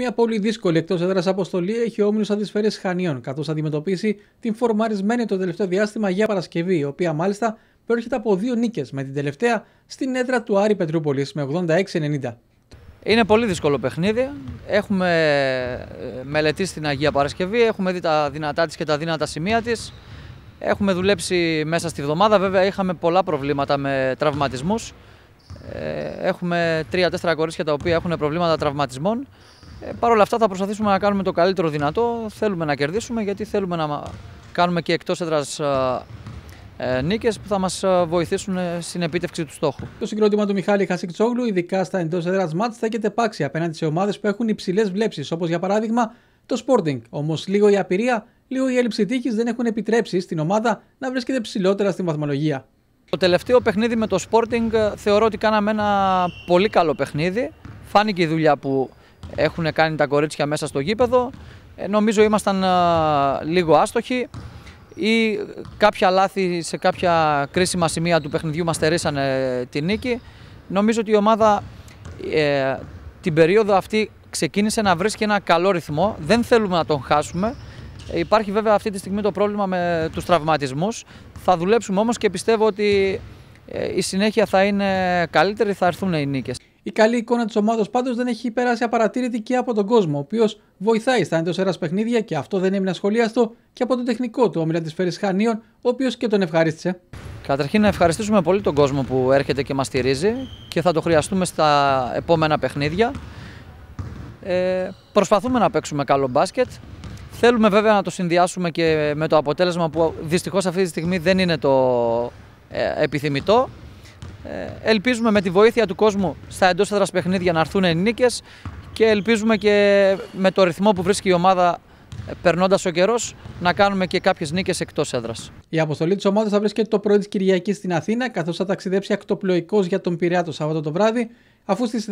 Μια πολύ δύσκολη εκτός έδρας αποστολή έχει ο Όμιλο Χανίων, καθώς αντιμετωπίσει την φορμαρισμένη το τελευταίο διάστημα Αγία Παρασκευή, η οποία μάλιστα προέρχεται από δύο νίκες, με την τελευταία στην έδρα του Άρη Πετρούπολης με 86-90. Είναι πολύ δύσκολο παιχνίδι. Έχουμε ε, μελετήσει την Αγία Παρασκευή, έχουμε δει τα δυνατά της και τα δύνατα σημεία της. Έχουμε δουλέψει μέσα στη βδομάδα. Βέβαια, είχαμε πολλά προβλήματα με τραυματισμούς. Ε, έχουμε τρία-τέσσερα κορίτσια τα οποία έχουν προβλήματα τραυματισμών. Ε, Παρ' όλα αυτά θα προσπαθήσουμε να κάνουμε το καλύτερο δυνατό. Θέλουμε να κερδίσουμε γιατί θέλουμε να κάνουμε και εκτός έδρας ε, ε, νίκες που θα μας ε, βοηθήσουν στην επίτευξη του στόχου. Το συγκρότημα του Μιχάλη Χασικτσόγλου, ειδικά στα εντός έδρας μάτς, θα έχετε πάξη απέναντι σε ομάδες που έχουν υψηλές βλέψεις, όπως για παράδειγμα το Sporting. Όμως λίγο η απειρία, λίγο η έλλειψη τύχης δεν έχουν επιτρέψει στην ομάδα να βρίσκεται ψηλότερα στη βαθμολογία. Το τελευταίο παιχνίδι με το Sporting θεωρώ ότι κάναμε ένα πολύ καλό παιχνίδι. Φάνηκε η δουλειά που έχουν κάνει τα κορίτσια μέσα στο γήπεδο. Ε, νομίζω ήμασταν λίγο άστοχοι ή κάποια λάθη σε κάποια κρίσιμα σημεία του παιχνιδιού μας στερήσανε ε, την νίκη. Νομίζω ότι η καποια λαθη σε καποια κρισιμα σημεια του παιχνιδιου μας στερησανε τη νικη νομιζω οτι η ομαδα ε, την περίοδο αυτή ξεκίνησε να βρίσκει ένα καλό ρυθμό. Δεν θέλουμε να τον χάσουμε. Υπάρχει βέβαια αυτή τη στιγμή το πρόβλημα με τους τραυματισμούς. Θα δουλέψουμε όμως και πιστεύω ότι ε, η συνέχεια θα είναι καλύτερη, θα έρθουν οι νίκες. Η καλή εικόνα της ομάδας πάντως δεν έχει περάσει απαρατήρητη και από τον κόσμο, ο οποίος βοηθάει στα εντός αέρας παιχνίδια και αυτό δεν έμεινε ασχολίαστο και από τον τεχνικό του όμιλα τη Φέρι Χανίων, ο οποίος και τον ευχαρίστησε. Καταρχήν να ευχαριστήσουμε πολύ τον κόσμο που έρχεται και μας στηρίζει και θα το χρειαστούμε στα επόμενα παιχνίδια. Ε, προσπαθούμε να παίξουμε καλό μπάσκετ. Θέλουμε βέβαια να το συνδυάσουμε και με το αποτέλεσμα που δυστυχώς αυτή τη στιγμή δεν είναι το, ε, επιθυμητό. Ε, ελπίζουμε με τη βοήθεια του κόσμου στα εντός έδρας παιχνίδια να έρθουν νίκες και ελπίζουμε και με το ρυθμό που βρίσκει η ομάδα ε, περνώντας ο καιρός, να κάνουμε και κάποιες νίκες εκτός έδρας. Η αποστολή της ομάδας θα βρίσκεται το πρωί της Κυριακής στην Αθήνα, καθώς θα ταξιδέψει ακτοπλοϊκός για τον Πειραιά το Σάββατο το βράδυ, αφού στις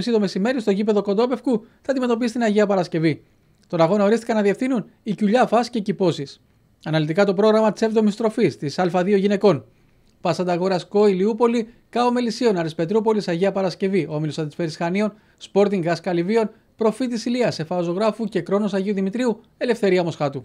12.30 το μεσημέρι στο γήπεδο Κοντόπευκου θα αντιμετωπίσει την Αγία Παρασκευή. Τον αγώνα ορίστηκαν να διευθύνουν η κουλιά Φά και κυπώσεις. Αναλυτικά το πρόγραμμα της 7η τη Α2 γυναικών. Πασανταγόρα Κόη Λιούπολη, Κάο Μελισσίων, Αρισπετρούπολης, Αγία Παρασκευή, Όμιλο Αντισπέρι Χανίων, Σπόρτινγκ Γα Καλυβίων, Προφήτης Ηλίας, Εφαζογράφου και Κρόνος Αγίου Δημητρίου, Ελευθερία Μοσχάτου.